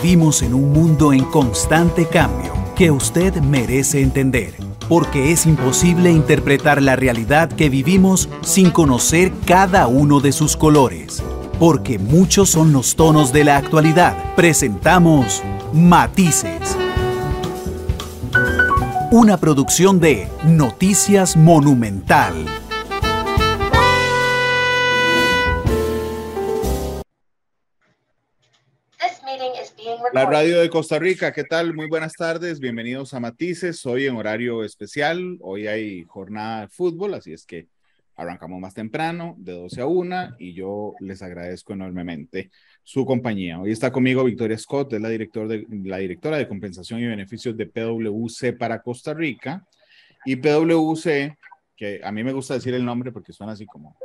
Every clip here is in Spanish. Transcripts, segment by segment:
Vivimos en un mundo en constante cambio que usted merece entender, porque es imposible interpretar la realidad que vivimos sin conocer cada uno de sus colores. Porque muchos son los tonos de la actualidad, presentamos Matices. Una producción de Noticias Monumental. La radio de Costa Rica, ¿qué tal? Muy buenas tardes, bienvenidos a Matices. Hoy en horario especial, hoy hay jornada de fútbol, así es que arrancamos más temprano, de 12 a 1, y yo les agradezco enormemente su compañía. Hoy está conmigo Victoria Scott, es la, directora de compensación y beneficios de PwC para Costa Rica. Y PwC, que a mí me gusta decir el nombre porque suena así como,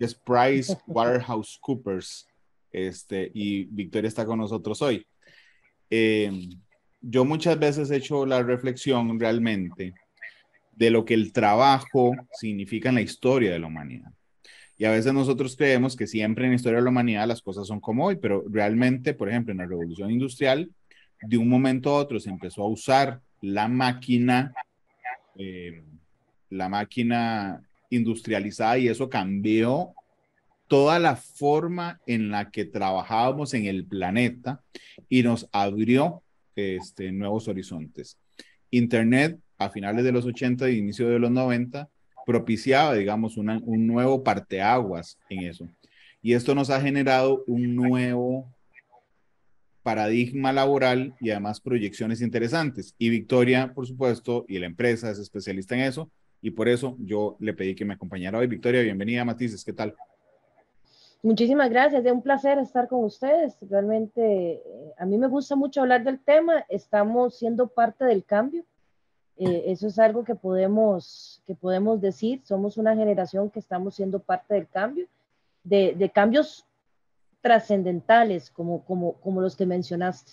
es Price Waterhouse Coopers. Este, y Victoria está con nosotros hoy. Em, yo muchas veces he hecho la reflexión realmente de lo que el trabajo significa en la historia de la humanidad. Y a veces nosotros creemos que siempre en la historia de la humanidad las cosas son como hoy, pero realmente, por ejemplo, en la revolución industrial, de un momento a otro se empezó a usar la máquina, em, la máquina industrializada y eso cambió toda la forma en la que trabajábamos en el planeta y nos abrió este, nuevos horizontes. Internet a finales de los 80 y inicio de los 90 propiciaba, digamos, un nuevo parteaguas en eso. Y esto nos ha generado un nuevo paradigma laboral y además proyecciones interesantes. Y Victoria, por supuesto, y la empresa es especialista en eso. Y por eso yo le pedí que me acompañara hoy. Victoria, bienvenida, Matices, ¿qué tal? Muchísimas gracias, es un placer estar con ustedes. Realmente eh, a mí me gusta mucho hablar del tema, estamos siendo parte del cambio. Eh, eso es algo que podemos, que podemos decir, somos una generación que estamos siendo parte del cambio, de, de cambios trascendentales como, como, como los que mencionaste,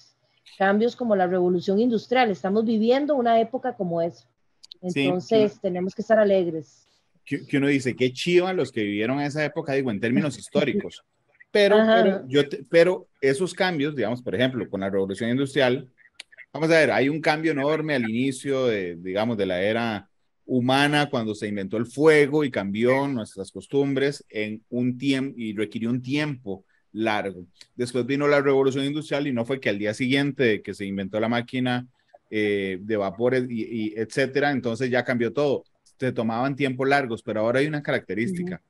cambios como la revolución industrial, estamos viviendo una época como esa. Entonces tenemos que estar alegres que, uno dice, qué chiva los que vivieron en esa época, digo, en términos históricos. Pero, yo pero esos cambios, digamos, por ejemplo, con la revolución industrial, vamos a ver, hay un cambio enorme al inicio, de, digamos, de la era humana cuando se inventó el fuego y cambió nuestras costumbres en un tiempo y requirió un tiempo largo. Después vino la revolución industrial y no fue que al día siguiente que se inventó la máquina eh, de vapores y etcétera, entonces ya cambió todo te tomaban tiempos largos, pero ahora hay una característica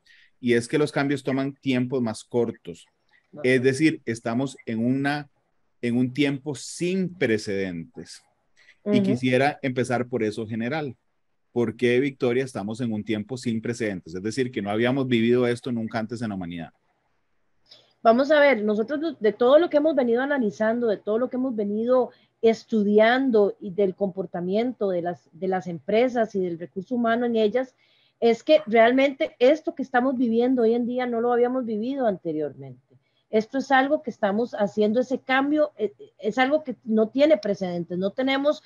y es que los cambios toman tiempos más cortos. Es decir, estamos en, una, en un tiempo sin precedentes. Y quisiera empezar por eso general. ¿Por qué, Victoria, estamos en un tiempo sin precedentes? Es decir, que no habíamos vivido esto nunca antes en la humanidad. Vamos a ver, nosotros de todo lo que hemos venido analizando, de todo lo que hemos venido estudiando y del comportamiento de las, de las empresas y del recurso humano en ellas, es que realmente esto que estamos viviendo hoy en día no lo habíamos vivido anteriormente. Esto es algo que estamos haciendo, ese cambio eh, eh, es algo que no tiene precedentes, no tenemos,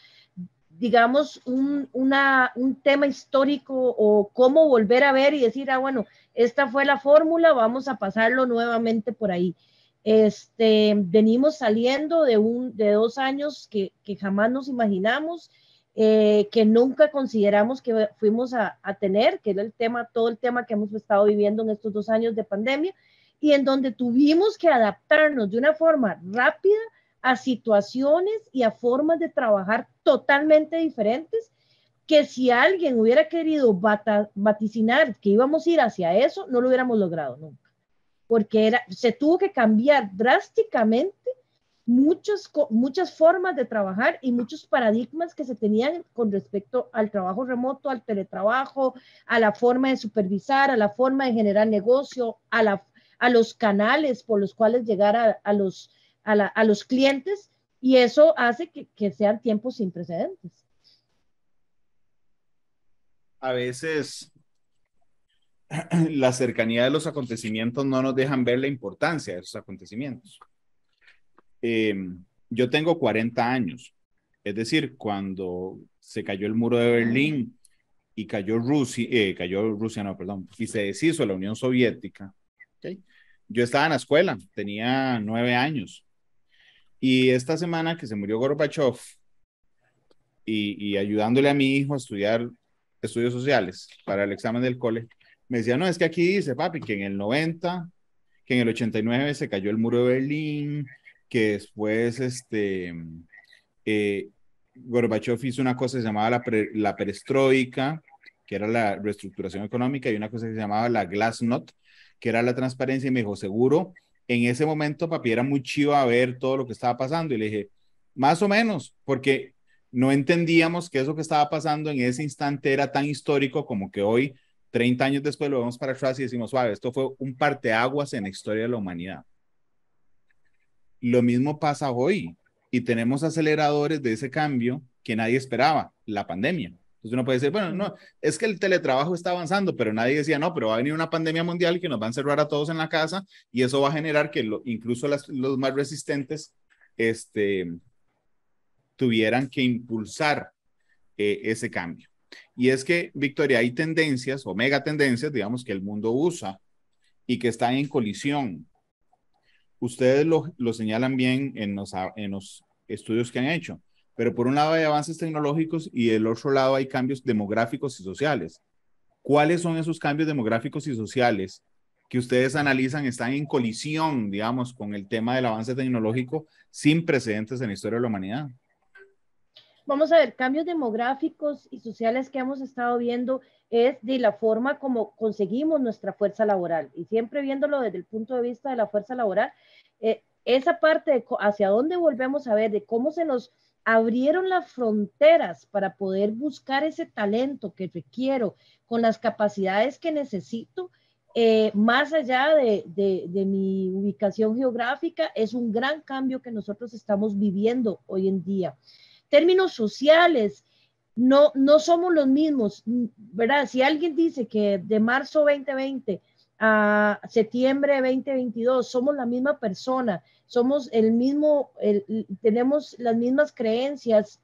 digamos, un, un tema histórico o cómo volver a ver y decir, ah, bueno, esta fue la fórmula, vamos a pasarlo nuevamente por ahí. Este, venimos saliendo de, un, de dos años que, jamás nos imaginamos, eh, que nunca consideramos que fuimos a, tener, que era el tema, todo el tema que hemos estado viviendo en estos dos años de pandemia, y en donde tuvimos que adaptarnos de una forma rápida a situaciones y a formas de trabajar totalmente diferentes, que si alguien hubiera querido vaticinar que íbamos a ir hacia eso, no lo hubiéramos logrado nunca porque se tuvo que cambiar drásticamente muchas, muchas formas de trabajar y muchos paradigmas que se tenían con respecto al trabajo remoto, al teletrabajo, a la forma de supervisar, a la forma de generar negocio, a, a los canales por los cuales llegar a, los, los clientes y eso hace que sean tiempos sin precedentes. A veces la cercanía de los acontecimientos no nos dejan ver la importancia de esos acontecimientos. Em, yo tengo 40 años, es decir, cuando se cayó el muro de Berlín y cayó Rusia, eh, cayó Rusia, no, perdón, y se deshizo la Unión Soviética, yo estaba en la escuela, tenía nueve años. Y esta semana que se murió Gorbachev y, y ayudándole a mi hijo a estudiar estudios sociales para el examen del colegio me decía, no, es que aquí dice, papi, que en el 90, que en el 89 se cayó el muro de Berlín, que después este, eh, Gorbachev hizo una cosa que se llamaba la, perestroika, que era la reestructuración económica, y una cosa que se llamaba la glasnost, que era la transparencia, y me dijo, seguro, en ese momento, papi, era muy chido a ver todo lo que estaba pasando, y le dije, más o menos, porque no entendíamos que eso que estaba pasando en ese instante era tan histórico como que hoy 30 años después lo vemos para atrás y decimos, suave, esto fue un parteaguas en la historia de la humanidad. Lo mismo pasa hoy y tenemos aceleradores de ese cambio que nadie esperaba, la pandemia. Entonces uno puede decir, bueno, no, es que el teletrabajo está avanzando, pero nadie decía, no, pero va a venir una pandemia mundial que nos va a encerrar a todos en la casa y eso va a generar que incluso los más resistentes este, tuvieran que impulsar eh, ese cambio. Y es que, Victoria, hay tendencias o mega tendencias, digamos, que el mundo usa y que están en colisión. Ustedes lo, señalan bien en los, en los estudios que han hecho, pero por un lado hay avances tecnológicos y del otro lado hay cambios demográficos y sociales. ¿Cuáles son esos cambios demográficos y sociales que ustedes analizan están en colisión, digamos, con el tema del avance tecnológico sin precedentes en la historia de la humanidad? vamos a ver, cambios demográficos y sociales que hemos estado viendo es de la forma como conseguimos nuestra fuerza laboral. Y siempre viéndolo desde el punto de vista de la fuerza laboral, eh, esa parte hacia dónde volvemos a ver, de cómo se nos abrieron las fronteras para poder buscar ese talento que requiero con las capacidades que necesito, eh, más allá de, de, de, mi ubicación geográfica, es un gran cambio que nosotros estamos viviendo hoy en día términos sociales, no, no somos los mismos, ¿verdad? Si alguien dice que de marzo 2020 a septiembre 2022 somos la misma persona, somos el mismo, tenemos las mismas creencias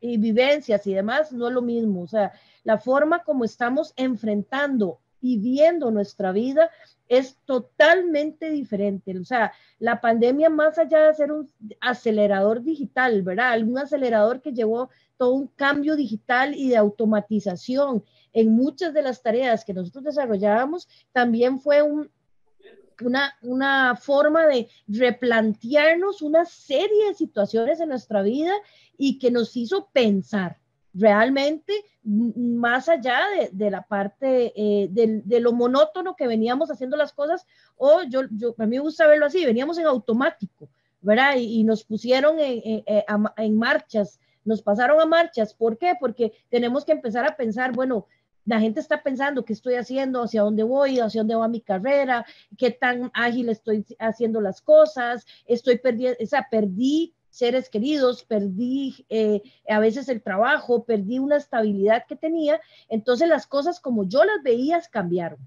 y vivencias y demás, no es lo mismo. O sea, la forma como estamos enfrentando y viendo nuestra vida es totalmente diferente. O sea, la pandemia, más allá de ser un acelerador digital, ¿verdad? Un acelerador que llevó todo un cambio digital y de automatización en muchas de las tareas que nosotros desarrollábamos, también fue una, una, forma de replantearnos una serie de situaciones en nuestra vida y que nos hizo pensar realmente más allá de, la parte eh, de, lo monótono que veníamos haciendo las cosas, o yo, yo, a mí me gusta verlo así, veníamos en automático, ¿verdad? Y, nos pusieron en, eh, en marchas, nos pasaron a marchas. ¿Por qué? Porque tenemos que empezar a pensar, bueno, la gente está pensando qué estoy haciendo, hacia dónde voy, hacia dónde va mi carrera, qué tan ágil estoy haciendo las cosas, estoy perdiendo, o perdí seres queridos, perdí eh, a veces el trabajo, perdí una estabilidad que tenía, entonces las cosas como yo las veía cambiaron,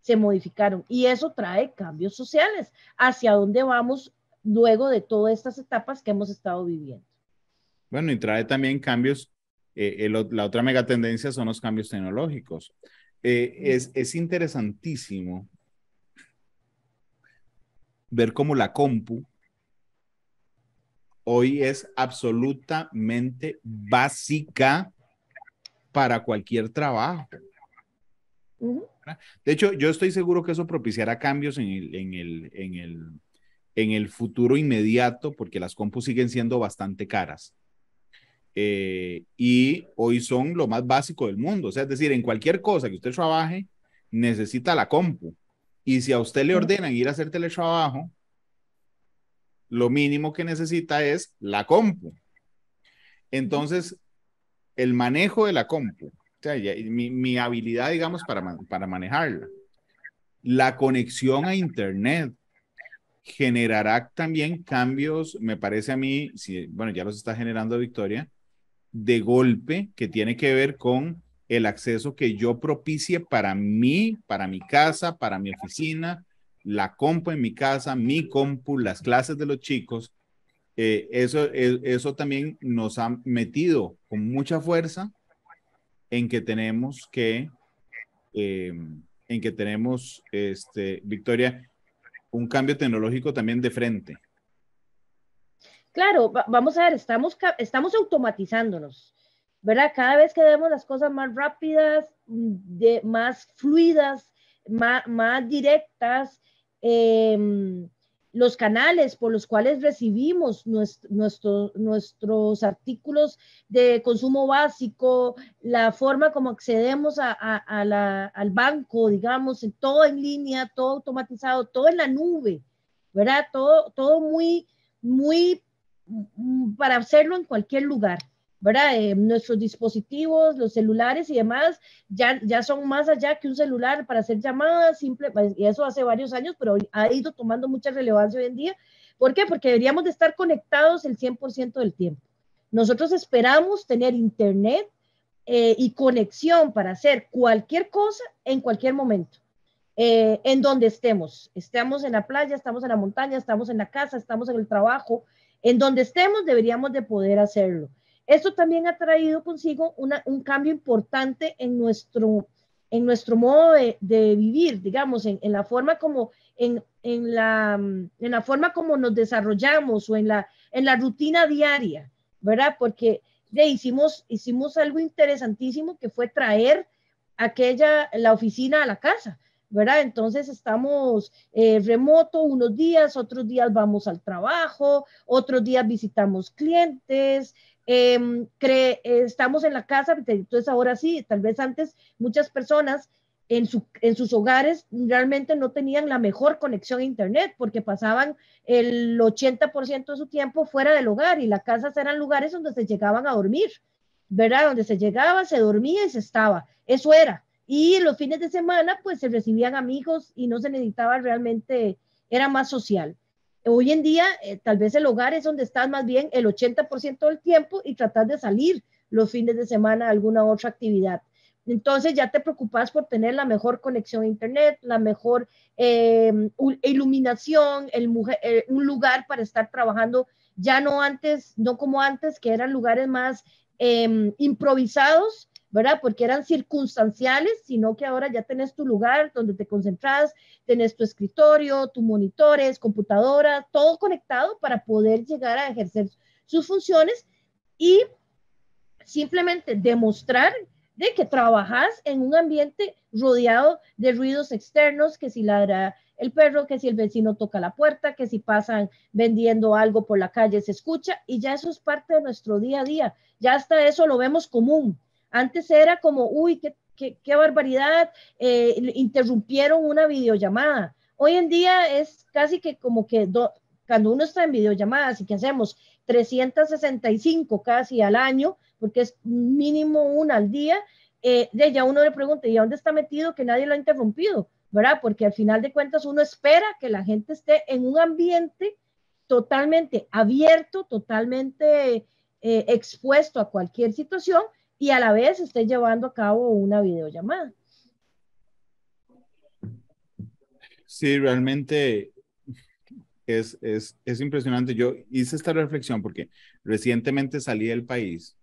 se modificaron y eso trae cambios sociales hacia dónde vamos luego de todas estas etapas que hemos estado viviendo. Bueno, y trae también cambios, eh, la otra megatendencia son los cambios tecnológicos. Eh, es, es interesantísimo ver cómo la compu hoy es absolutamente básica para cualquier trabajo. De hecho, yo estoy seguro que eso propiciará cambios en el, en el, futuro inmediato, porque las compu siguen siendo bastante caras. Eh, y hoy son lo más básico del mundo. O sea, es decir, en cualquier cosa que usted trabaje, necesita la compu. Y si a usted le ordenan ir a hacer teletrabajo, lo mínimo que necesita es la compu. Entonces, el manejo de la compu, mi, habilidad, digamos, para, para manejarla, la conexión a Internet generará también cambios, me parece a mí, si, bueno, ya los está generando Victoria, de golpe que tiene que ver con el acceso que yo propicie para mí, para mi casa, para mi oficina, la compu en mi casa, mi compu, las clases de los chicos, eh, eso, eso también nos ha metido con mucha fuerza en que tenemos que, em, en que tenemos, este, Victoria, un cambio tecnológico también de frente. Claro, vamos a ver, estamos, estamos automatizándonos, ¿verdad? Cada vez que vemos las cosas más rápidas, de, más fluidas, más, directas, em, los canales por los cuales recibimos nuestros artículos de consumo básico, la forma como accedemos al banco, digamos, todo en línea, todo automatizado, todo en la nube, ¿verdad? Todo, todo muy, muy, mm, para hacerlo en cualquier lugar. ¿verdad? Eh, nuestros dispositivos, los celulares y demás, ya, ya son más allá que un celular para hacer llamadas, simple, pues, y eso hace varios años, pero ha ido tomando mucha relevancia hoy en día. ¿Por qué? Porque deberíamos de estar conectados el 100% del tiempo. Nosotros esperamos tener internet eh, y conexión para hacer cualquier cosa en cualquier momento. Eh, en donde estemos, Estemos en la playa, estamos en la montaña, estamos en la casa, estamos en el trabajo, en donde estemos deberíamos de poder hacerlo. Esto también ha traído consigo un cambio importante en nuestro, en nuestro modo de, vivir, digamos, en, la forma como en, en, la, en la forma como nos desarrollamos o en la, en la rutina diaria, ¿verdad? Porque le hicimos, hicimos algo interesantísimo que fue traer aquella, la oficina a la casa, ¿verdad? Entonces estamos eh, remoto unos días, otros días vamos al trabajo, otros días visitamos clientes, Em, eh, estamos en la casa, entonces ahora sí, tal vez antes muchas personas en, en, sus hogares realmente no tenían la mejor conexión a Internet porque pasaban el 80% de su tiempo fuera del hogar y las casas eran lugares donde se llegaban a dormir, ¿verdad? Donde se llegaba, se dormía y se estaba. Eso era. Y los fines de semana pues se recibían amigos y no se necesitaba realmente, era más social. Hoy en día, eh, tal vez el hogar es donde estás más bien el 80% del tiempo y tratas de salir los fines de semana a alguna otra actividad. Entonces ya te preocupas por tener la mejor conexión a Internet, la mejor eh, iluminación, el eh, un lugar para estar trabajando, ya no antes, no como antes, que eran lugares más em, improvisados, ¿verdad? Porque eran circunstanciales, sino que ahora ya tenés tu lugar donde te concentras, tenés tu escritorio, tus monitores, computadora, todo conectado para poder llegar a ejercer sus funciones y simplemente demostrar de que trabajas en un ambiente rodeado de ruidos externos, que si ladra el perro, que si el vecino toca la puerta, que si pasan vendiendo algo por la calle se escucha y ya eso es parte de nuestro día a día, ya hasta eso lo vemos común, antes era como, uy, qué, barbaridad, eh, interrumpieron una videollamada. Hoy en día es casi que como que cuando uno está en videollamadas y que hacemos 365 casi al año, porque es mínimo una al día, eh, ya uno le pregunta, ¿y dónde está metido que nadie lo ha interrumpido? ¿Verdad? Porque al final de cuentas uno espera que la gente esté en un ambiente totalmente abierto, totalmente eh, expuesto a cualquier situación y a la vez esté llevando a cabo una videollamada. Sí, realmente es, impresionante. Yo hice esta reflexión porque recientemente salí del país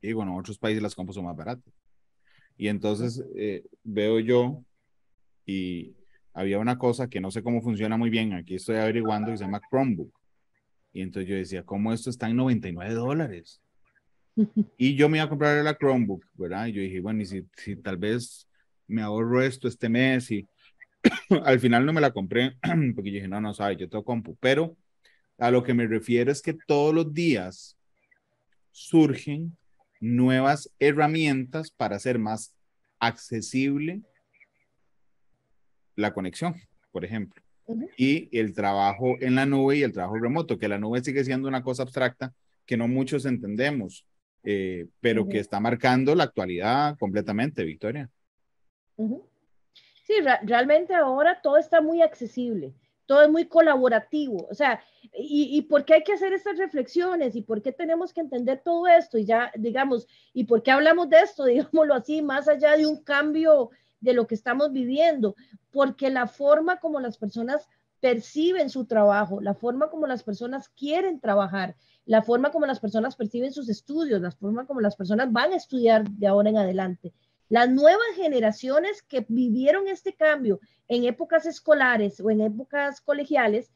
y bueno, otros países las compras son más baratas. Y entonces eh, veo yo y había una cosa que no sé cómo funciona muy bien, aquí estoy averiguando y se llama Chromebook. Y entonces yo decía, ¿cómo esto está en 99 dólares? Y yo me iba a comprar la Chromebook, ¿verdad? yo dije, bueno, y si, tal vez me ahorro esto este mes y al final no me la compré porque yo dije, no, no, sabes, yo tengo compu. Pero a lo que me refiero es que todos los días surgen nuevas herramientas para hacer más accesible la conexión, por ejemplo. Y el trabajo en la nube y el trabajo remoto, que la nube sigue siendo una cosa abstracta que no muchos entendemos. Eh, pero que está marcando la actualidad completamente, Victoria. Sí, realmente ahora todo está muy accesible, todo es muy colaborativo, o sea, y, y, por qué hay que hacer estas reflexiones y por qué tenemos que entender todo esto y ya, digamos, y por qué hablamos de esto, digámoslo así, más allá de un cambio de lo que estamos viviendo, porque la forma como las personas perciben su trabajo, la forma como las personas quieren trabajar, la forma como las personas perciben sus estudios, la forma como las personas van a estudiar de ahora en adelante. Las nuevas generaciones que vivieron este cambio en épocas escolares o en épocas colegiales,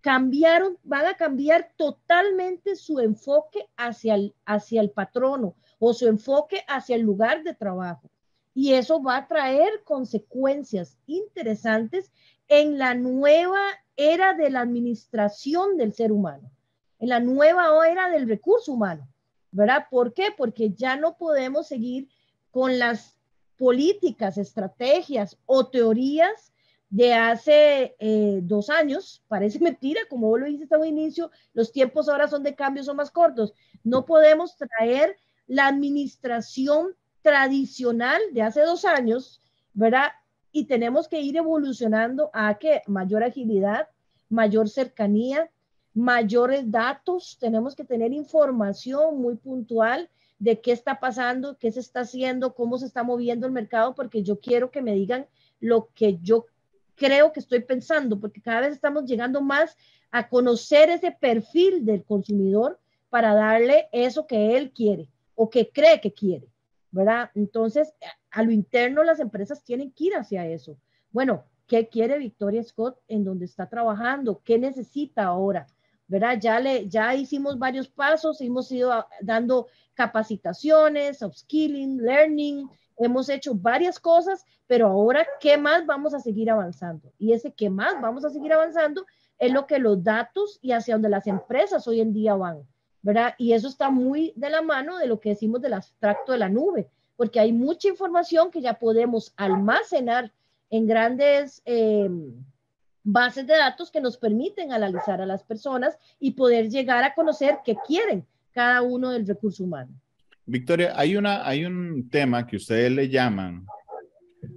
cambiaron, van a cambiar totalmente su enfoque hacia el, hacia el patrono o su enfoque hacia el lugar de trabajo. Y eso va a traer consecuencias interesantes en la nueva era de la administración del ser humano, en la nueva era del recurso humano, ¿verdad? ¿Por qué? Porque ya no podemos seguir con las políticas, estrategias o teorías de hace eh, dos años, parece mentira, como vos lo dices a un inicio, los tiempos ahora son de cambio, son más cortos. No podemos traer la administración tradicional de hace dos años, ¿verdad? y tenemos que ir evolucionando a que mayor agilidad, mayor cercanía, mayores datos, tenemos que tener información muy puntual de qué está pasando, qué se está haciendo, cómo se está moviendo el mercado, porque yo quiero que me digan lo que yo creo que estoy pensando, porque cada vez estamos llegando más a conocer ese perfil del consumidor para darle eso que él quiere o que cree que quiere, ¿verdad? Entonces, a lo interno las empresas tienen que ir hacia eso. Bueno, ¿qué quiere Victoria Scott en donde está trabajando? ¿Qué necesita ahora? ¿Verdad? Ya, le, ya hicimos varios pasos, hemos ido ah, dando capacitaciones, upskilling, learning, hemos hecho varias cosas, pero ahora, ¿qué más vamos a seguir avanzando? Y ese qué más vamos a seguir avanzando es lo que los datos y hacia donde las empresas hoy en día van, ¿verdad? Y eso está muy de la mano de lo que decimos del abstracto de la nube, porque hay mucha información que ya podemos almacenar en grandes eh, bases de datos que nos permiten analizar a las personas y poder llegar a conocer qué quieren cada uno del recurso humano. Victoria, hay, una, hay un tema que ustedes le llaman,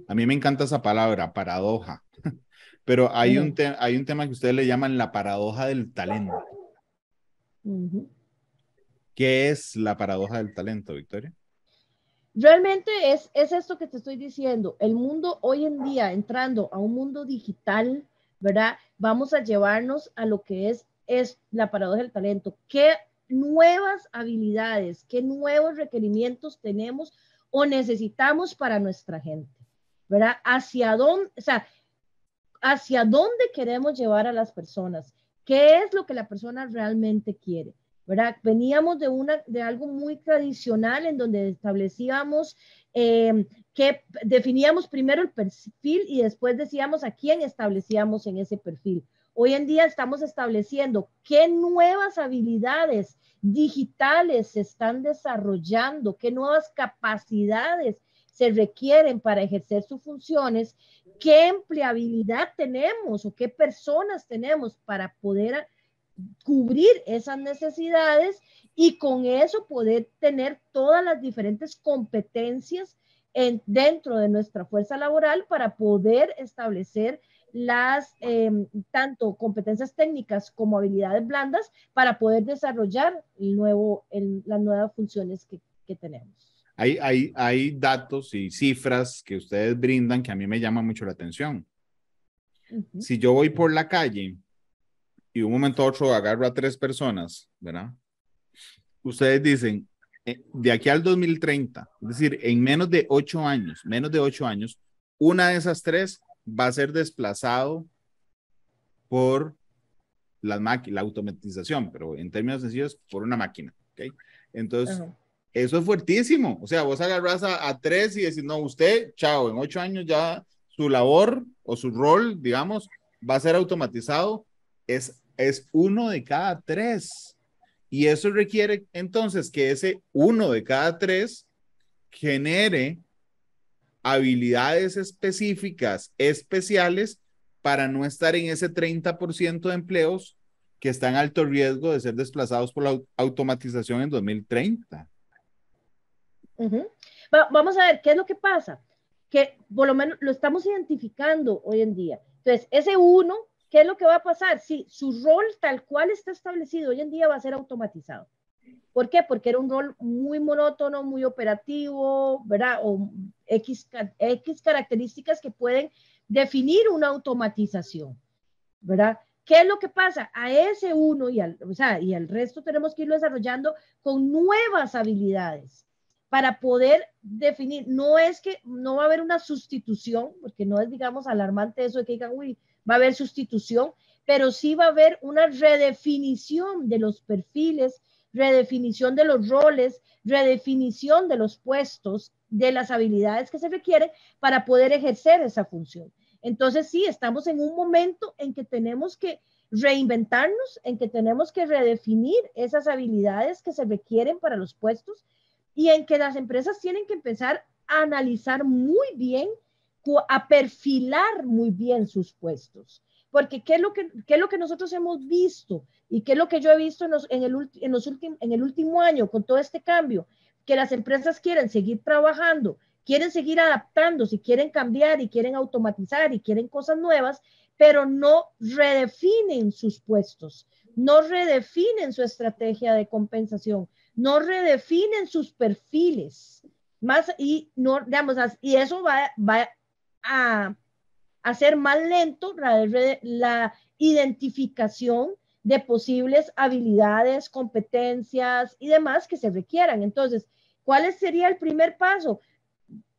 a mí me encanta esa palabra, paradoja, pero hay, un, hay un tema que ustedes le llaman la paradoja del talento. ¿Qué es la paradoja del talento, Victoria? realmente es, esto que te estoy diciendo. El mundo hoy en día, entrando a un mundo digital, ¿verdad? Vamos a llevarnos a lo que es, es la paradoja del talento. ¿Qué nuevas habilidades, qué nuevos requerimientos tenemos o necesitamos para nuestra gente? ¿Verdad? ¿Hacia dónde, o sea, hacia dónde queremos llevar a las personas? ¿Qué es lo que la persona realmente quiere? Veníamos de, una, de algo muy tradicional en donde establecíamos em, que definíamos primero el perfil y después decíamos a quién establecíamos en ese perfil. Hoy en día estamos estableciendo qué nuevas habilidades digitales se están desarrollando, qué nuevas capacidades se requieren para ejercer sus funciones, qué empleabilidad tenemos o qué personas tenemos para poder cubrir esas necesidades y con eso poder tener todas las diferentes competencias dentro de nuestra fuerza laboral para poder establecer las em, tanto competencias técnicas como habilidades blandas para poder desarrollar el nuevo, las nuevas funciones que, tenemos. Hay, hay, hay, datos y cifras que ustedes brindan que a mí me llaman mucho la atención. Si yo voy por la calle y un momento a otro agarro a tres personas, ¿verdad? Ustedes dicen, eh, de aquí al 2030, es decir, en menos de ocho años, menos de ocho años, una de esas tres va a ser desplazado por las la automatización, pero en términos sencillos, por una máquina, ¿ok? Entonces, eso es fuertísimo. O sea, vos agarras a, a tres y decís, no, usted, chao, en ocho años ya su labor o su rol, digamos, va a ser automatizado. Es es uno de cada tres. Y eso requiere entonces que ese uno de cada tres genere habilidades específicas, especiales, para no estar en ese 30% de empleos que están en alto riesgo de ser desplazados por la automatización en 2030. vamos a ver, ¿qué es lo que pasa? Que por lo menos lo estamos identificando hoy en día. Entonces, ese uno ¿Qué es lo que va a pasar? Si su rol tal cual está establecido hoy en día va a ser automatizado. ¿Por qué? Porque era un rol muy monótono, muy operativo, ¿verdad? O X, X características que pueden definir una automatización, ¿verdad? ¿Qué es lo que pasa? A ese uno y al, y al resto tenemos que irlo desarrollando con nuevas habilidades para poder definir. No es que no va a haber una sustitución, porque no es, digamos, alarmante eso de que digan, uy, va a haber sustitución, pero sí va a haber una redefinición de los perfiles, redefinición de los roles, redefinición de los puestos, de las habilidades que se requieren para poder ejercer esa función. Entonces, sí, estamos en un momento en que tenemos que reinventarnos, en que tenemos que redefinir esas habilidades que se requieren para los puestos y en que las empresas tienen que empezar a analizar muy bien a perfilar muy bien sus puestos. Porque ¿qué es lo que, lo que nosotros hemos visto y qué es lo que yo he visto en, el, en, el último año con todo este cambio? Que las empresas quieren seguir trabajando, quieren seguir adaptándose, quieren cambiar y quieren automatizar y quieren cosas nuevas, pero no redefinen sus puestos, no redefinen su estrategia de compensación, no redefinen sus perfiles. Más y no, y eso va, va a hacer más lento la, identificación de posibles habilidades, competencias y demás que se requieran. Entonces, ¿cuál sería el primer paso?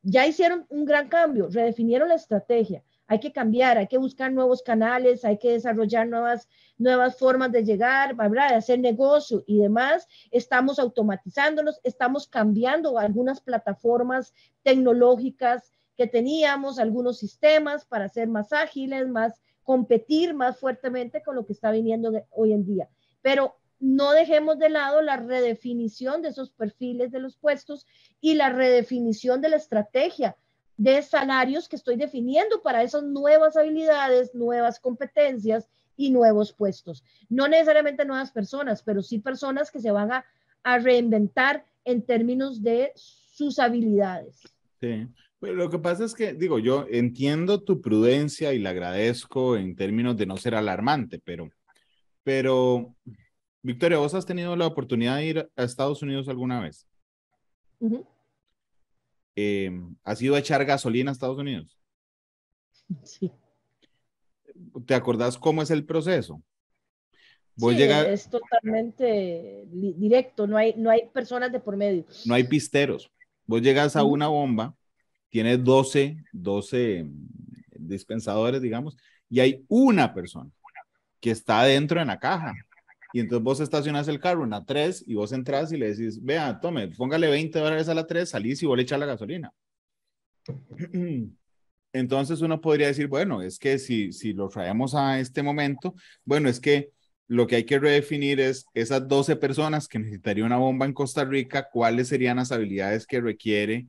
Ya hicieron un gran cambio, redefinieron la estrategia. Hay que cambiar, hay que buscar nuevos canales, hay que desarrollar nuevas, nuevas formas de llegar, de hacer negocio y demás. Estamos automatizándonos, estamos cambiando algunas plataformas tecnológicas, teníamos, algunos sistemas para ser más ágiles, más competir más fuertemente con lo que está viniendo e, hoy en día. Pero no dejemos de lado la redefinición de esos perfiles de los puestos y la redefinición de la estrategia de salarios que estoy definiendo para esas nuevas habilidades, nuevas competencias y nuevos puestos. No necesariamente nuevas personas, pero sí personas que se van a, a reinventar en términos de sus habilidades. Sí lo que pasa es que, digo, yo entiendo tu prudencia y la agradezco en términos de no ser alarmante, pero, pero, Victoria, ¿vos has tenido la oportunidad de ir a Estados Unidos alguna vez? Eh, ¿Has ido a echar gasolina a Estados Unidos? Sí. ¿Te acordás cómo es el proceso? sí, Es totalmente directo, no hay, no hay personas de por medio. No hay pisteros. Vos llegas a una bomba tiene 12, 12 dispensadores, digamos, y hay una persona que está dentro en la caja. Y entonces vos estacionas el carro en la 3 y vos entras y le decís, vea, tome, póngale 20 dólares a la 3, salís y vos le echas la gasolina. Entonces uno podría decir, bueno, es que si, si lo traemos a este momento, bueno, es que lo que hay que redefinir es esas 12 personas que necesitaría una bomba en Costa Rica, cuáles serían las habilidades que requiere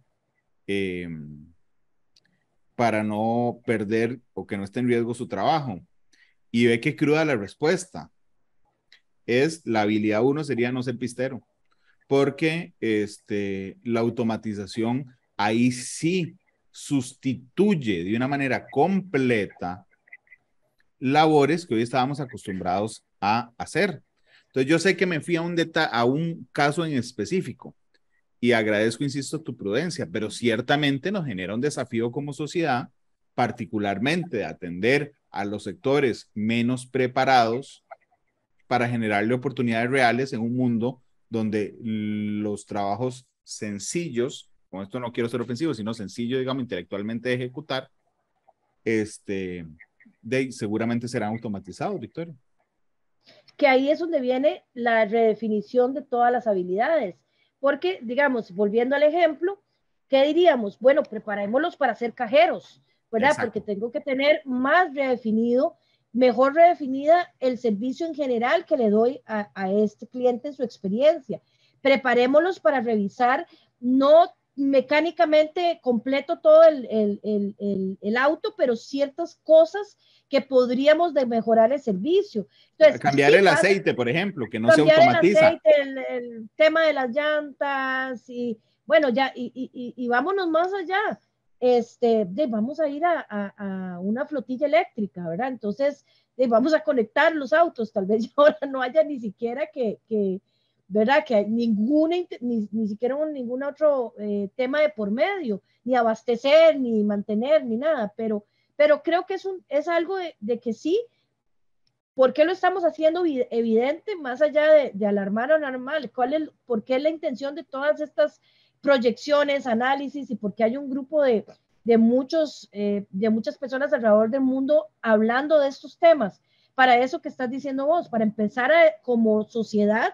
Em, para no perder o que no esté en riesgo su trabajo. Y ve que cruda la respuesta. Es la habilidad uno sería no ser pistero, porque este, la automatización ahí sí sustituye de una manera completa labores que hoy estábamos acostumbrados a hacer. Entonces yo sé que me fui un, a un caso en específico, y agradezco, insisto, tu prudencia, pero ciertamente nos genera un desafío como sociedad, particularmente de atender a los sectores menos preparados para generarle oportunidades reales en un mundo donde los trabajos sencillos, con esto no quiero ser ofensivo, sino sencillo, digamos, intelectualmente ejecutar, este, de, seguramente serán automatizados, Victoria. Que ahí es donde viene la redefinición de todas las habilidades. Porque, digamos, volviendo al ejemplo, ¿qué diríamos? Bueno, preparémoslos para ser cajeros, ¿verdad? Porque tengo que tener más redefinido, mejor redefinida el servicio en general que le doy a, a este cliente en su experiencia. Preparémoslos para revisar no mecánicamente completo todo el, el, el, el, auto, pero ciertas cosas que podríamos de mejorar el servicio. cambiar el aceite, por ejemplo, que no se automatiza. El, aceite, el, tema de las llantas y bueno, ya, y, y, y, vámonos más allá. Este, de, vamos a ir a, a, una flotilla eléctrica, ¿verdad? Entonces, vamos a conectar los autos, tal vez ahora no haya ni siquiera que, que ¿verdad? Que hay ninguna, ni, siquiera ningún otro eh, tema de por medio, ni abastecer, ni mantener, ni nada, pero, pero creo que es, un, es algo de, que sí, ¿por qué lo estamos haciendo evidente más allá de, alarmar o alarmar? ¿Cuál es, ¿Por qué es la intención de todas estas proyecciones, análisis y por qué hay un grupo de, muchos, eh, de muchas personas alrededor del mundo hablando de estos temas? Para eso que estás diciendo vos, para empezar como sociedad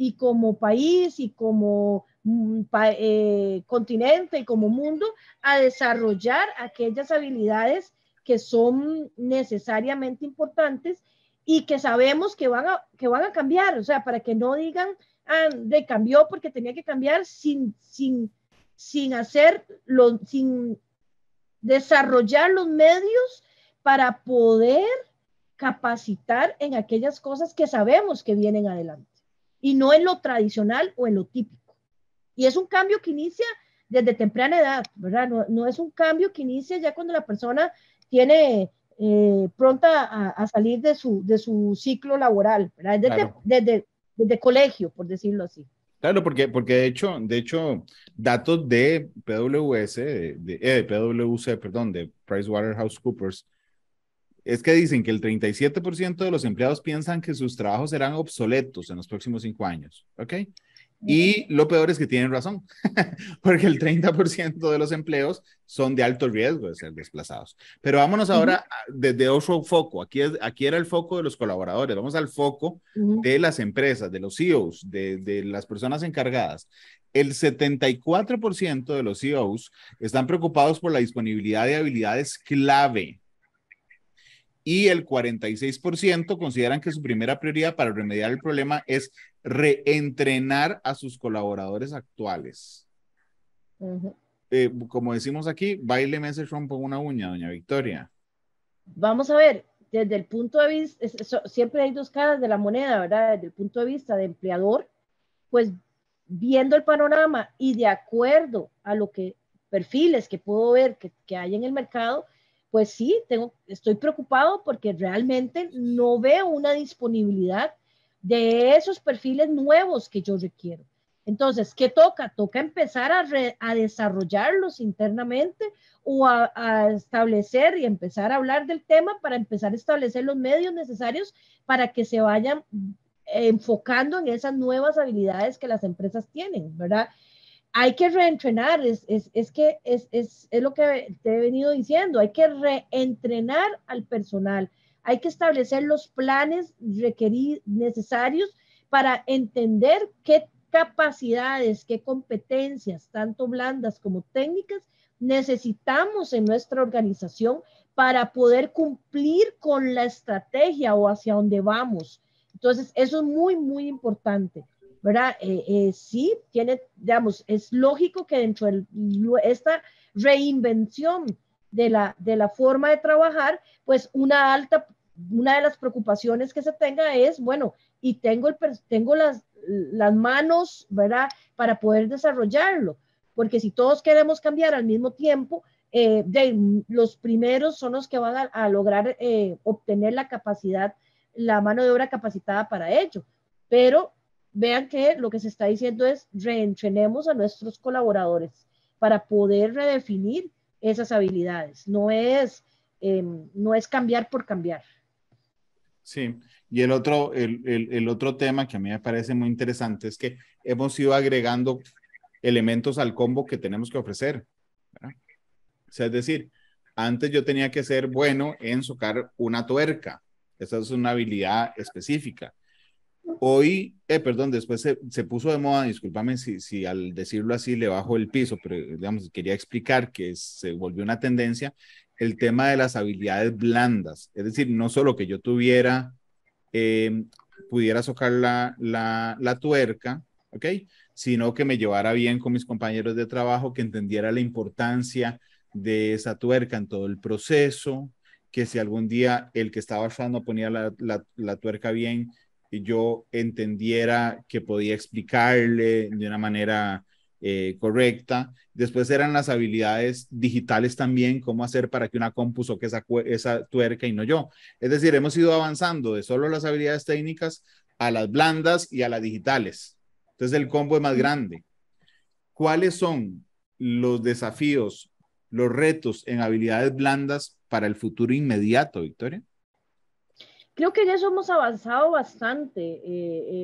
y como país y como mm, eh, continente y como mundo a desarrollar aquellas habilidades que son necesariamente importantes y que sabemos que van a, que van a cambiar, o sea, para que no digan, ah, de cambió porque tenía que cambiar sin, sin, sin hacer, lo, sin desarrollar los medios para poder capacitar en aquellas cosas que sabemos que vienen adelante y no en lo tradicional o en lo típico. Y es un cambio que inicia desde temprana edad, ¿verdad? No, es un cambio que inicia ya cuando la persona tiene eh, pronta a, salir de su, de su ciclo laboral, ¿verdad? Desde, desde, desde, colegio, por decirlo así. Claro, porque, porque de, hecho, de hecho, datos de PWS, de, eh, de PWC, perdón, de PricewaterhouseCoopers, es que dicen que el 37% de los empleados piensan que sus trabajos serán obsoletos en los próximos cinco años, ¿ok? Y lo peor es que tienen razón, porque el 30% de los empleos son de alto riesgo de ser desplazados. Pero vámonos ahora desde otro foco. Aquí, aquí era el foco de los colaboradores. Vamos al foco de las empresas, de los CEOs, de, de las personas encargadas. El 74% de los CEOs están preocupados por la disponibilidad de habilidades clave y el 46% consideran que su primera prioridad para remediar el problema es reentrenar a sus colaboradores actuales. Eh, como decimos aquí, baile ese Trump con una uña, doña Victoria. Vamos a ver, desde el punto de vista, siempre hay dos caras de la moneda, ¿verdad? Desde el punto de vista de empleador, pues viendo el panorama y de acuerdo a lo que perfiles que puedo ver que, que hay en el mercado, pues sí, tengo, estoy preocupado porque realmente no veo una disponibilidad de esos perfiles nuevos que yo requiero. Entonces, ¿qué toca? Toca empezar a, desarrollarlos internamente o a, a, establecer y empezar a hablar del tema para empezar a establecer los medios necesarios para que se vayan enfocando en esas nuevas habilidades que las empresas tienen, ¿verdad? hay que reentrenar, es, que es, lo que te he venido diciendo, hay que reentrenar al personal, hay que establecer los planes necesarios para entender qué capacidades, qué competencias, tanto blandas como técnicas, necesitamos en nuestra organización para poder cumplir con la estrategia o hacia dónde vamos. Entonces, eso es muy, muy importante. ¿verdad? Eh, eh, sí, tiene, digamos, es lógico que dentro de esta reinvención de la, de la forma de trabajar, pues una alta, una de las preocupaciones que se tenga es, bueno, y tengo, el, tengo las, las manos, ¿verdad? Para poder desarrollarlo, porque si todos queremos cambiar al mismo tiempo, eh, los primeros son los que van a lograr obtener la capacidad, la mano de obra capacitada para ello, pero vean que lo que se está diciendo es reentrenemos a nuestros colaboradores para poder redefinir esas habilidades. No es, em, no es cambiar por cambiar. Sí, y el otro, el, otro tema que a mí me parece muy interesante es que hemos ido agregando elementos al combo que tenemos que ofrecer. O sea, es decir, antes yo tenía que ser bueno en socar una tuerca. Esa es una habilidad específica hoy, eh, perdón, después se, puso de moda, discúlpame si, al decirlo así le bajo el piso, pero quería explicar que se volvió una tendencia el tema de las habilidades blandas, es decir, no solo que yo tuviera, em, pudiera socar la, la, tuerca, ¿ok? Sino que me llevara bien con mis compañeros de trabajo, que entendiera la importancia de esa tuerca en todo el proceso, que si algún día el que estaba arrastrando ponía la, la tuerca bien, yo entendiera, que podía explicarle de una manera eh, correcta. Después eran las habilidades digitales también, cómo hacer para que una compu que esa, esa tuerca y no yo. Es decir, hemos ido avanzando de solo las habilidades técnicas a las blandas y a las digitales. Entonces el combo es más grande. ¿Cuáles son los desafíos, los retos en habilidades blandas para el futuro inmediato, Victoria? creo que ya eso hemos avanzado bastante, eh,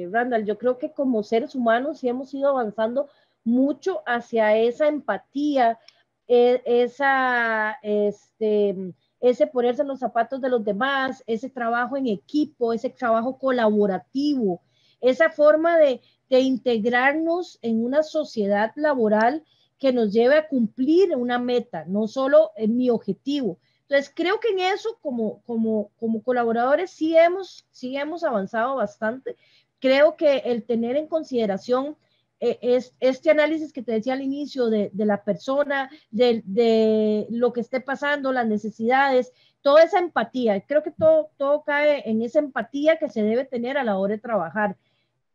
eh, Randall. Yo creo que como seres humanos sí hemos ido avanzando mucho hacia esa empatía, e, esa, este, ese ponerse en los zapatos de los demás, ese trabajo en equipo, ese trabajo colaborativo, esa forma de, de integrarnos en una sociedad laboral que nos lleve a cumplir una meta, no solo en mi objetivo, entonces, creo que en eso, como, como, como colaboradores, sí hemos, sí hemos avanzado bastante. Creo que el tener en consideración eh, es, este análisis que te decía al inicio de, de la persona, de, de, lo que esté pasando, las necesidades, toda esa empatía. Creo que todo, todo cae en esa empatía que se debe tener a la hora de trabajar.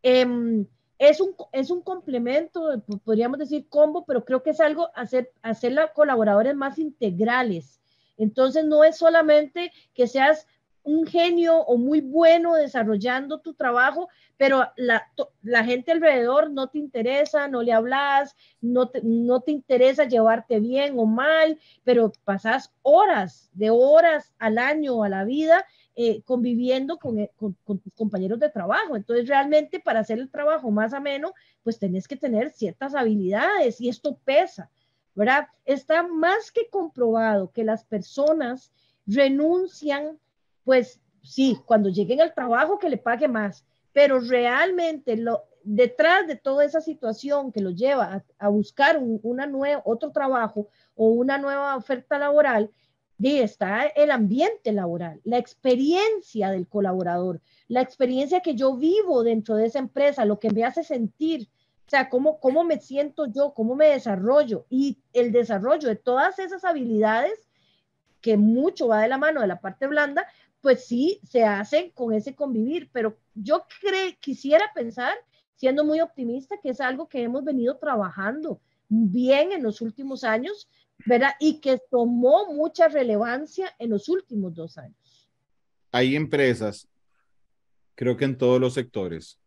Em, es un, es un complemento, eh, podríamos decir combo, pero creo que es algo hacer, hacer colaboradores más integrales entonces no es solamente que seas un genio o muy bueno desarrollando tu trabajo, pero la, gente alrededor no te interesa, no le hablas, no te, interesa llevarte bien o mal, pero pasas horas de horas al año o a la vida eh, conviviendo eh, con, con, tus compañeros de trabajo. Entonces, realmente para hacer el trabajo más ameno, pues tenés que tener ciertas habilidades y esto pesa. ¿verdad? Está más que comprobado que las personas renuncian, pues sí, cuando lleguen al trabajo que le pague más, pero realmente detrás de toda esa situación que lo lleva a, buscar una otro trabajo o una nueva oferta laboral, está el ambiente laboral, la experiencia del colaborador, la experiencia que yo vivo dentro de esa empresa, lo que me hace sentir o sea, ¿cómo, me siento yo, cómo me desarrollo y el desarrollo de todas esas habilidades que mucho va de la mano de la parte blanda, pues sí se hacen con ese convivir, pero yo quisiera pensar, siendo muy optimista, que es algo que hemos venido trabajando bien en los últimos años, ¿verdad? Y que tomó mucha relevancia en los últimos dos años. Hay empresas, creo que en todos los sectores,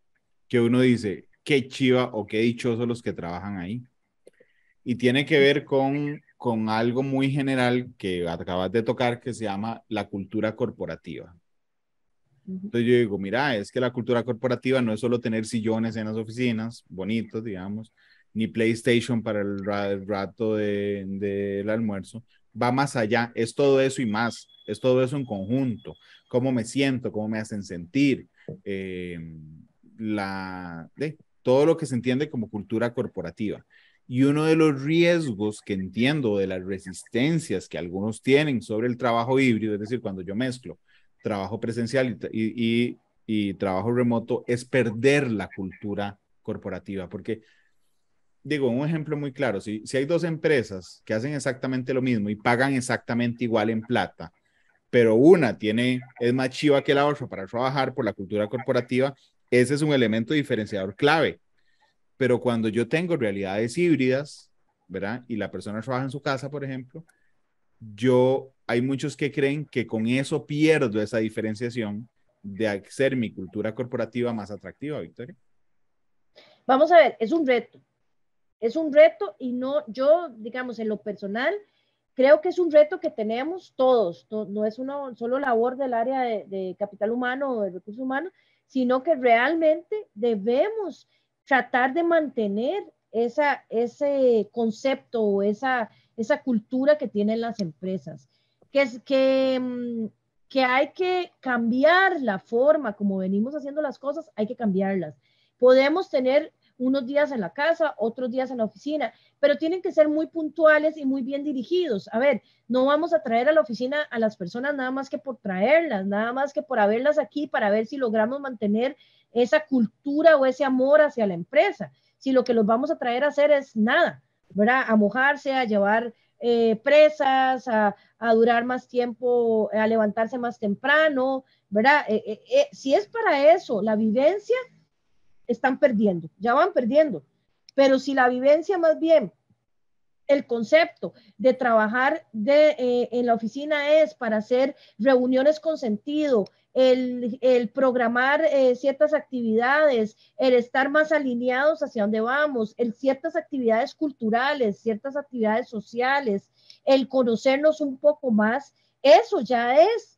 que uno dice, qué chiva o qué dichosos los que trabajan ahí. Y tiene que ver con, con algo muy general que acabas de tocar que se llama la cultura corporativa. Entonces yo digo, mira, es que la cultura corporativa no es solo tener sillones en las oficinas, bonitos, digamos, ni PlayStation para el, rato del de, almuerzo, va más allá, es todo eso y más, es todo eso en conjunto, cómo me siento, cómo me hacen sentir, eh, la, todo lo que se entiende como cultura corporativa. Y uno de los riesgos que entiendo de las resistencias que algunos tienen sobre el trabajo híbrido, es decir, cuando yo mezclo trabajo presencial y, trabajo remoto, es perder la cultura corporativa. Porque, digo, un ejemplo muy claro, si, hay dos empresas que hacen exactamente lo mismo y pagan exactamente igual en plata, pero una tiene, es más chiva que la otra para trabajar por la cultura corporativa ese es un elemento diferenciador clave. Pero cuando yo tengo realidades híbridas, ¿verdad? Y la persona trabaja en su casa, por ejemplo, yo, hay muchos que creen que con eso pierdo esa diferenciación de hacer mi cultura corporativa más atractiva, Victoria. Vamos a ver, es un reto. Es un reto y no, yo, digamos, en lo personal, creo que es un reto que tenemos todos. No, es una solo labor del área de, de capital humano o de recursos humanos, sino que realmente debemos tratar de mantener esa, ese concepto o esa, esa cultura que tienen las empresas, que, es, que, mm, que hay que cambiar la forma como venimos haciendo las cosas, hay que cambiarlas. Podemos tener unos días en la casa, otros días en la oficina, pero tienen que ser muy puntuales y muy bien dirigidos. A ver, no vamos a traer a la oficina a las personas nada más que por traerlas, nada más que por haberlas aquí para ver si logramos mantener esa cultura o ese amor hacia la empresa. Si lo que los vamos a traer a hacer es nada, ¿verdad? A mojarse, a llevar eh, presas, a, durar más tiempo, a levantarse más temprano, ¿verdad? Eh, eh, si es para eso, la vivencia, están perdiendo, ya van perdiendo. Pero si la vivencia más bien, el concepto de trabajar de, eh, en la oficina es para hacer reuniones con sentido, el, programar eh, ciertas actividades, el estar más alineados hacia dónde vamos, el ciertas actividades culturales, ciertas actividades sociales, el conocernos un poco más, eso ya es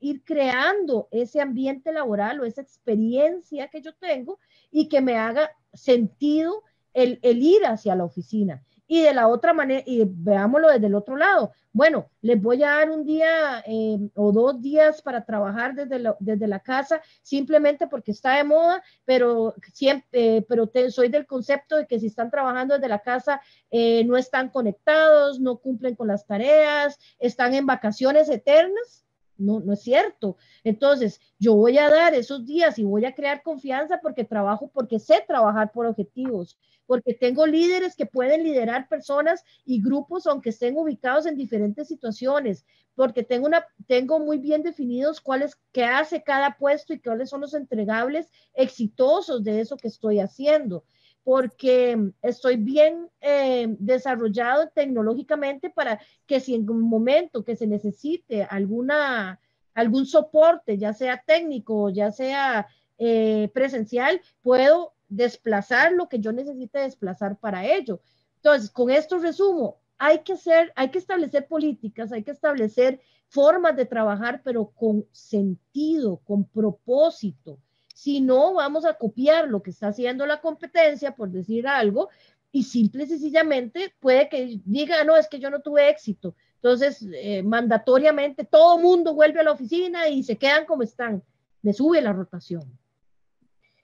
ir creando ese ambiente laboral o esa experiencia que yo tengo y que me haga sentido el, ir hacia la oficina. Y de la otra manera, y veámoslo desde el otro lado, bueno, les voy a dar un día em, o dos días para trabajar desde la, desde la casa simplemente porque está de moda, pero, siempre, eh, pero soy del concepto de que si están trabajando desde la casa eh, no están conectados, no cumplen con las tareas, están en vacaciones eternas no, no es cierto. Entonces, yo voy a dar esos días y voy a crear confianza porque trabajo, porque sé trabajar por objetivos, porque tengo líderes que pueden liderar personas y grupos aunque estén ubicados en diferentes situaciones, porque tengo, una, tengo muy bien definidos cuáles, que hace cada puesto y cuáles son los entregables exitosos de eso que estoy haciendo porque estoy bien eh, desarrollado tecnológicamente para que si en un momento que se necesite alguna, algún soporte, ya sea técnico, ya sea eh, presencial, puedo desplazar lo que yo necesite desplazar para ello. Entonces, con esto resumo, hay que, hay que establecer políticas, hay que establecer formas de trabajar, pero con sentido, con propósito si no, vamos a copiar lo que está haciendo la competencia, por decir algo, y simple y sencillamente puede que diga, no, es que yo no tuve éxito. Entonces, eh, mandatoriamente, todo mundo vuelve a la oficina y se quedan como están. Me sube la rotación.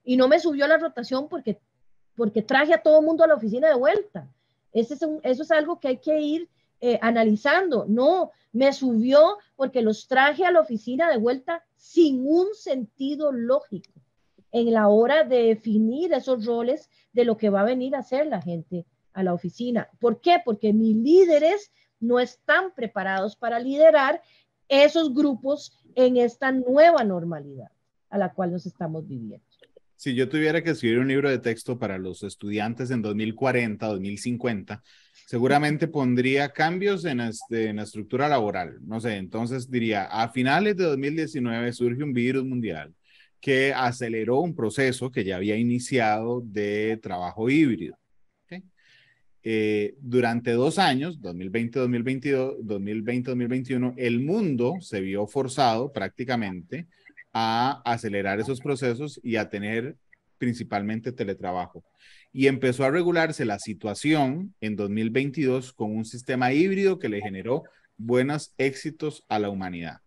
Y no me subió la rotación porque, porque traje a todo mundo a la oficina de vuelta. Ese es eso es algo que hay que ir eh, analizando. No, me subió porque los traje a la oficina de vuelta sin un sentido lógico en la hora de definir esos roles de lo que va a venir a hacer la gente a la oficina. ¿Por qué? Porque mis líderes no están preparados para liderar esos grupos en esta nueva normalidad a la cual nos estamos viviendo. Si yo tuviera que escribir un libro de texto para los estudiantes en 2040, 2050, seguramente pondría cambios en, en la estructura laboral. No sé, entonces diría, a finales de 2019 surge un virus mundial que aceleró un proceso que ya había iniciado de trabajo híbrido. Eh, durante dos años, 2020-2022, 2020-2021, el mundo se vio forzado prácticamente a acelerar esos procesos y a tener principalmente teletrabajo. Y empezó a regularse la situación en 2022 con un sistema híbrido que le generó buenos éxitos a la humanidad.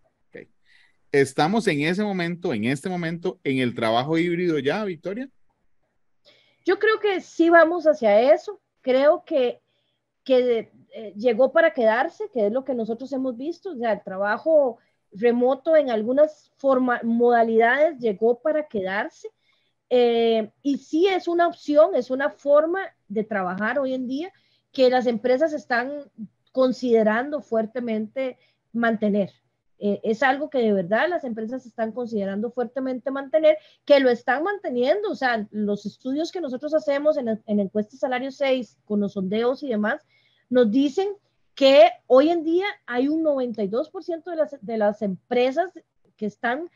¿Estamos en ese momento, en este momento, en el trabajo híbrido ya, Victoria? Yo creo que sí vamos hacia eso. Creo que, eh, llegó para quedarse, que es lo que nosotros hemos visto. el trabajo remoto en algunas modalidades llegó para quedarse. Eh, y sí es una opción, es una forma de trabajar hoy en día que las empresas están considerando fuertemente mantener. Eh, es algo que de verdad las empresas están considerando fuertemente mantener, que lo están manteniendo. O sea, los estudios que nosotros hacemos en, en encuesta Salario 6, con los sondeos y demás, nos dicen que hoy en día hay un 92% de las, de las empresas que están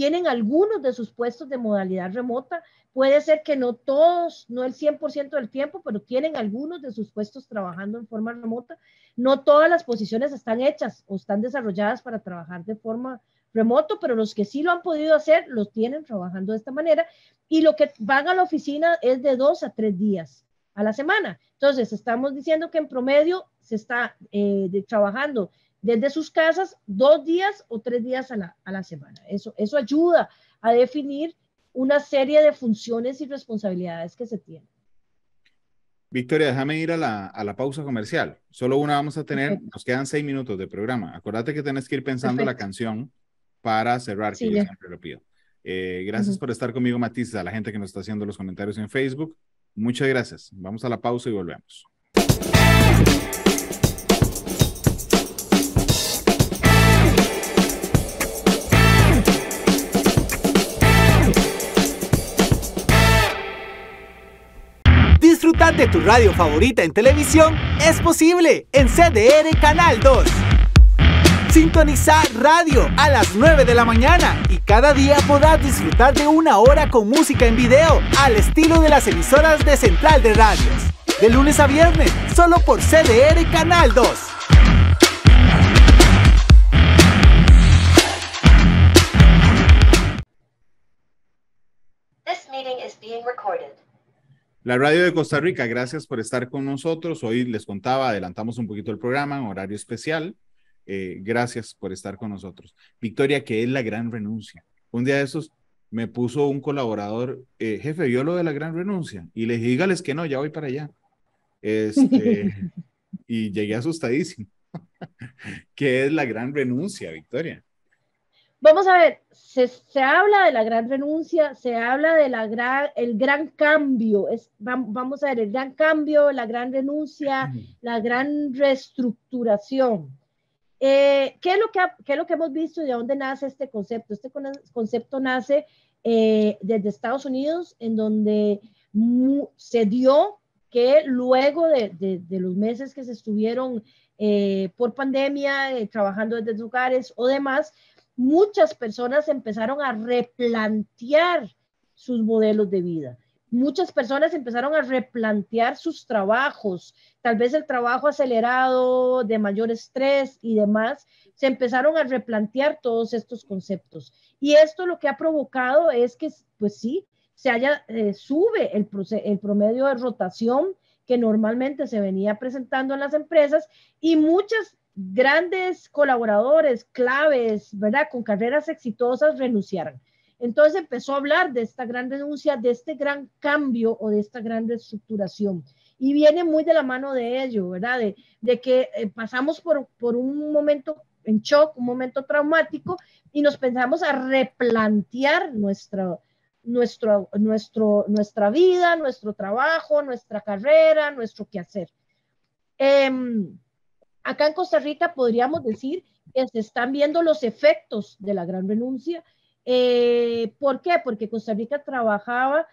tienen algunos de sus puestos de modalidad remota. Puede ser que no todos, no el 100% del tiempo, pero tienen algunos de sus puestos trabajando en forma remota. No todas las posiciones están hechas o están desarrolladas para trabajar de forma remoto, pero los que sí lo han podido hacer, los tienen trabajando de esta manera. Y lo que van a la oficina es de dos a tres días a la semana. Entonces, estamos diciendo que en promedio se está eh, trabajando desde sus casas dos días o tres días a la, a la semana. Eso, eso ayuda a definir una serie de funciones y responsabilidades que se tienen. Victoria, déjame ir a la, a la, pausa comercial. Solo una vamos a tener, nos quedan seis minutos de programa. Acuérdate que tenés que ir pensando la canción para cerrar, que lo pido. Eh, gracias por estar conmigo, Matiz, a la gente que nos está haciendo los comentarios en Facebook. Muchas gracias. Vamos a la pausa y volvemos. de tu radio favorita en televisión es posible en CDR Canal 2. Sintoniza radio a las 9 de la mañana y cada día podrás disfrutar de una hora con música en video al estilo de las emisoras de Central de Radios. De lunes a viernes, solo por CDR Canal 2. La radio de Costa Rica, gracias por estar con nosotros. Hoy les contaba, adelantamos un poquito el programa en horario especial. Eh, gracias por estar con nosotros. Victoria, que es la gran renuncia. Un día de esos me puso un colaborador, eh, jefe, vio lo de la gran renuncia y le dije, dígales que no, ya voy para allá. Este, y llegué asustadísimo. ¿Qué es la gran renuncia, Victoria? vamos a ver, se, se, habla de la gran renuncia, se habla de la gran, el gran cambio, es, vamos a ver, el gran cambio, la gran renuncia, la gran reestructuración. Eh, ¿qué, es lo que, qué es lo que hemos visto y de dónde nace este concepto? Este concepto nace eh, desde Estados Unidos, en donde se dio que luego de, de, los meses que se estuvieron eh, por pandemia, trabajando desde lugares o demás, muchas personas empezaron a replantear sus modelos de vida. Muchas personas empezaron a replantear sus trabajos, tal vez el trabajo acelerado, de mayor estrés y demás, se empezaron a replantear todos estos conceptos. Y esto lo que ha provocado es que, pues sí, se haya, eh, sube el promedio de rotación que normalmente se venía presentando en las empresas y muchas grandes colaboradores claves, ¿verdad? Con carreras exitosas renunciaron. Entonces empezó a hablar de esta gran renuncia, de este gran cambio o de esta gran reestructuración. Y viene muy de la mano de ello, ¿verdad? De, que eh, pasamos por, un momento en shock, un momento traumático, y nos pensamos a replantear nuestra, nuestro, nuestro, nuestra vida, nuestro trabajo, nuestra carrera, nuestro quehacer. Eh, acá en Costa Rica podríamos decir que se están viendo los efectos de la gran renuncia. Eh, ¿Por qué? Porque Costa Rica trabajaba,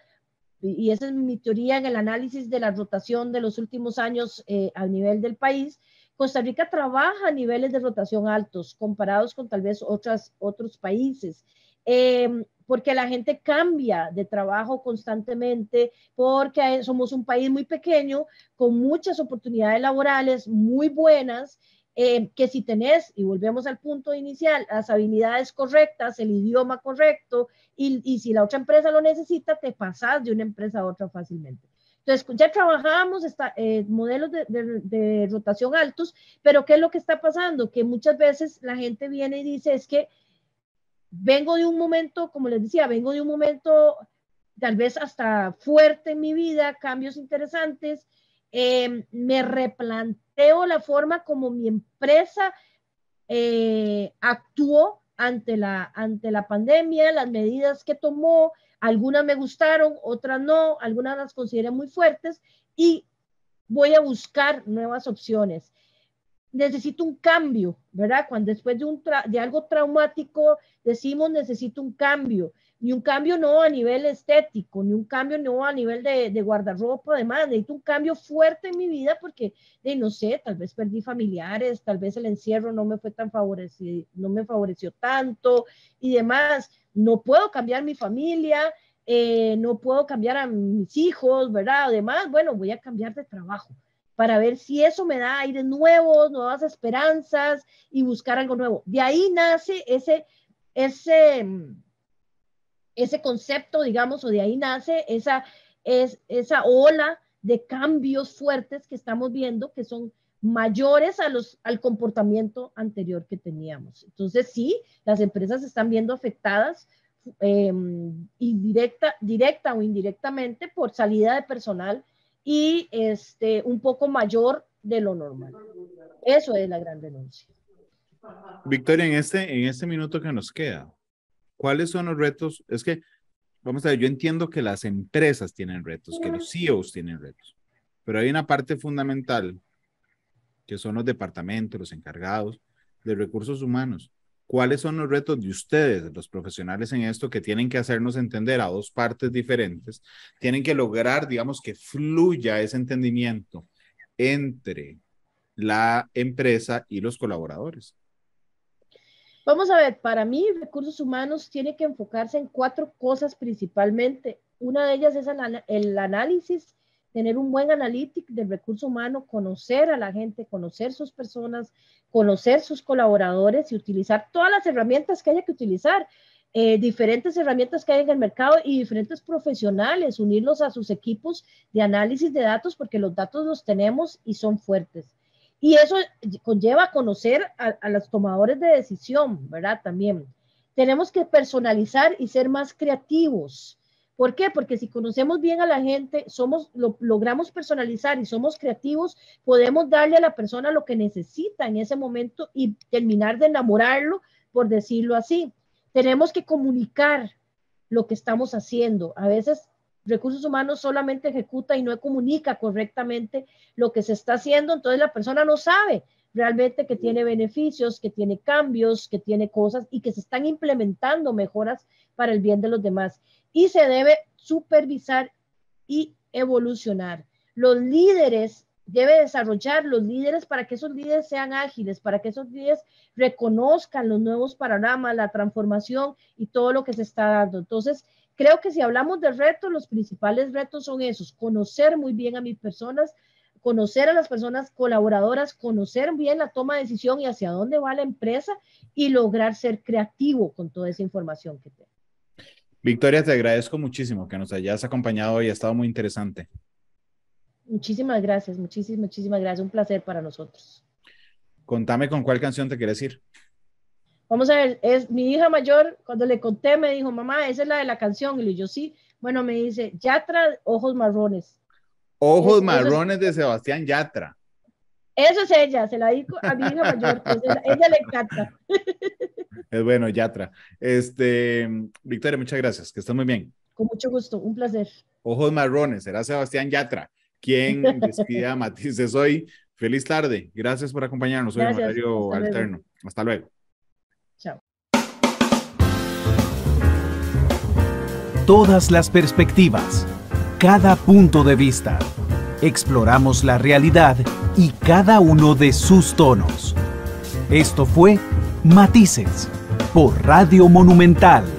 y esa es mi teoría en el análisis de la rotación de los últimos años eh, a nivel del país, Costa Rica trabaja a niveles de rotación altos comparados con tal vez otras, otros países. Eh, porque la gente cambia de trabajo constantemente, porque eh, somos un país muy pequeño, con muchas oportunidades laborales muy buenas, eh, que si tenés, y volvemos al punto inicial, las habilidades correctas, el idioma correcto, y, y si la otra empresa lo necesita, te pasas de una empresa a otra fácilmente. Entonces, ya trabajamos eh, modelos de, de rotación altos, pero ¿qué es lo que está pasando? Que muchas veces la gente viene y dice, es que vengo de un momento, como les decía, vengo de un momento tal vez hasta fuerte en mi vida, cambios interesantes, em, me replanteo la forma como mi empresa eh, actuó ante la, ante la pandemia, las medidas que tomó, algunas me gustaron, otras no, algunas las consideré muy fuertes y voy a buscar nuevas opciones necesito un cambio, ¿verdad? Cuando después de, un de algo traumático decimos necesito un cambio, ni un cambio no a nivel estético, ni un cambio no a nivel de, de guardarropa, además, necesito un cambio fuerte en mi vida porque, no sé, tal vez perdí familiares, tal vez el encierro no me fue tan favorecido, no me favoreció tanto y demás, no puedo cambiar mi familia, eh, no puedo cambiar a mis hijos, ¿verdad? Además, bueno, voy a cambiar de trabajo para ver si eso me da aire nuevo, nuevas esperanzas y buscar algo nuevo. De ahí nace ese, ese, mm, ese concepto, digamos, o de ahí nace esa, es, esa ola de cambios fuertes que estamos viendo que son mayores a los, al comportamiento anterior que teníamos. Entonces, sí, las empresas están viendo afectadas eh, mm, directa o indirectamente por salida de personal y este, un poco mayor de lo normal. Eso es la gran denuncia. Victoria, en este, en este minuto que nos queda, ¿cuáles son los retos? Es que, vamos a ver, yo entiendo que las empresas tienen retos, que los CEOs tienen retos, pero hay una parte fundamental, que son los departamentos, los encargados de recursos humanos. ¿Cuáles son los retos de ustedes, los profesionales en esto, que tienen que hacernos entender a dos partes diferentes? Tienen que lograr, digamos, que fluya ese entendimiento entre la empresa y los colaboradores. Vamos a ver, para mí recursos humanos tiene que enfocarse en cuatro cosas principalmente. Una de ellas es el análisis tener un buen analítico del recurso humano, conocer a la gente, conocer sus personas, conocer sus colaboradores y utilizar todas las herramientas que haya que utilizar. Eh, diferentes herramientas que hay en el mercado y diferentes profesionales, unirlos a sus equipos de análisis de datos porque los datos los tenemos y son fuertes. Y eso conlleva conocer a, a los tomadores de decisión, ¿verdad? También tenemos que personalizar y ser más creativos ¿Por qué? Porque si conocemos bien a la gente, somos, lo, logramos personalizar y somos creativos, podemos darle a la persona lo que necesita en ese momento y terminar de enamorarlo, por decirlo así. Tenemos que comunicar lo que estamos haciendo. A veces recursos humanos solamente ejecuta y no comunica correctamente lo que se está haciendo, entonces la persona no sabe realmente que tiene beneficios, que tiene cambios, que tiene cosas y que se están implementando mejoras para el bien de los demás y se debe supervisar y evolucionar. Los líderes debe desarrollar los líderes para que esos líderes sean ágiles, para que esos líderes reconozcan los nuevos panoramas, la transformación y todo lo que se está dando. Entonces, creo que si hablamos de retos, los principales retos son esos, conocer muy bien a mis personas, conocer a las personas colaboradoras, conocer bien la toma de decisión y hacia dónde va la empresa y lograr ser creativo con toda esa información que tengo. Victoria, te agradezco muchísimo que nos hayas acompañado hoy, ha estado muy interesante. Muchísimas gracias, muchísimas, muchísimas gracias. Un placer para nosotros. Contame con cuál canción te quieres ir. Vamos a ver, es mi hija mayor, cuando le conté, me dijo, mamá, esa es la de la canción. Y le yo, sí. Bueno, me dice, Yatra, Ojos Marrones. Ojos Marrones de Sebastián Yatra. Eso es ella, se la dijo a mi hija mayor, ella le encanta. Es bueno, Yatra. Este, Victoria, muchas gracias, que estás muy bien. Con mucho gusto, un placer. Ojos marrones, será Sebastián Yatra quien despida a Matices hoy. Feliz tarde, gracias por acompañarnos hoy en alterno. Hasta luego. Chao. Todas las perspectivas, cada punto de vista. Exploramos la realidad y cada uno de sus tonos. Esto fue Matices por Radio Monumental